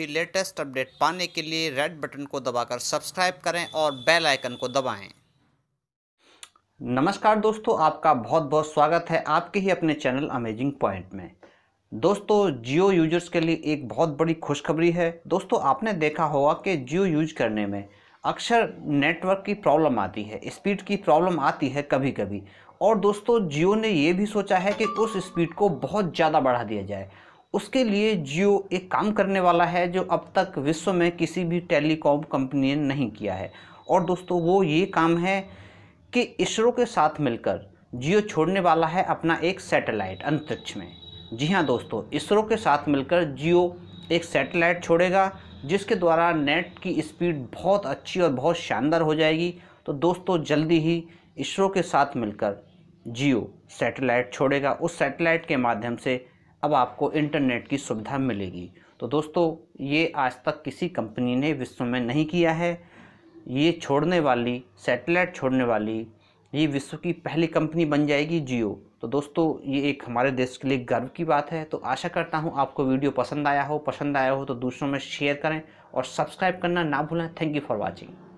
भी latest update पाने के लिए रेड बटन को दबाकर सब्सक्राइब करें और बेल आइकन को दबाएं। नमस्कार दोस्तों आपका बहुत बहुत स्वागत है आपके ही अपने चैनल अमेजिंग पॉइंट में दोस्तों जियो यूजर्स के लिए एक बहुत बड़ी खुशखबरी है दोस्तों आपने देखा होगा कि जियो यूज करने में अक्सर नेटवर्क की प्रॉब्लम आती है स्पीड की प्रॉब्लम आती है कभी कभी और दोस्तों जियो ने ये भी सोचा है कि उस स्पीड को बहुत ज़्यादा बढ़ा दिया जाए उसके लिए जियो एक काम करने वाला है जो अब तक विश्व में किसी भी टेलीकॉम कंपनी ने नहीं किया है और दोस्तों वो ये काम है कि इसरो के साथ मिलकर जियो छोड़ने वाला है अपना एक सैटेलाइट अंतरिक्ष में जी हाँ दोस्तों इसरो के साथ मिलकर जियो एक सैटेलाइट छोड़ेगा जिसके द्वारा नेट की स्पीड बहुत अच्छी और बहुत शानदार हो जाएगी तो दोस्तों जल्दी ही इसरो के साथ मिलकर जियो सैटेलाइट छोड़ेगा उस सैटेलाइट के माध्यम से अब आपको इंटरनेट की सुविधा मिलेगी तो दोस्तों ये आज तक किसी कंपनी ने विश्व में नहीं किया है ये छोड़ने वाली सैटेलाइट छोड़ने वाली ये विश्व की पहली कंपनी बन जाएगी जियो तो दोस्तों ये एक हमारे देश के लिए गर्व की बात है तो आशा करता हूँ आपको वीडियो पसंद आया हो पसंद आया हो तो दूसरों में शेयर करें और सब्सक्राइब करना ना भूलें थैंक यू फॉर वॉचिंग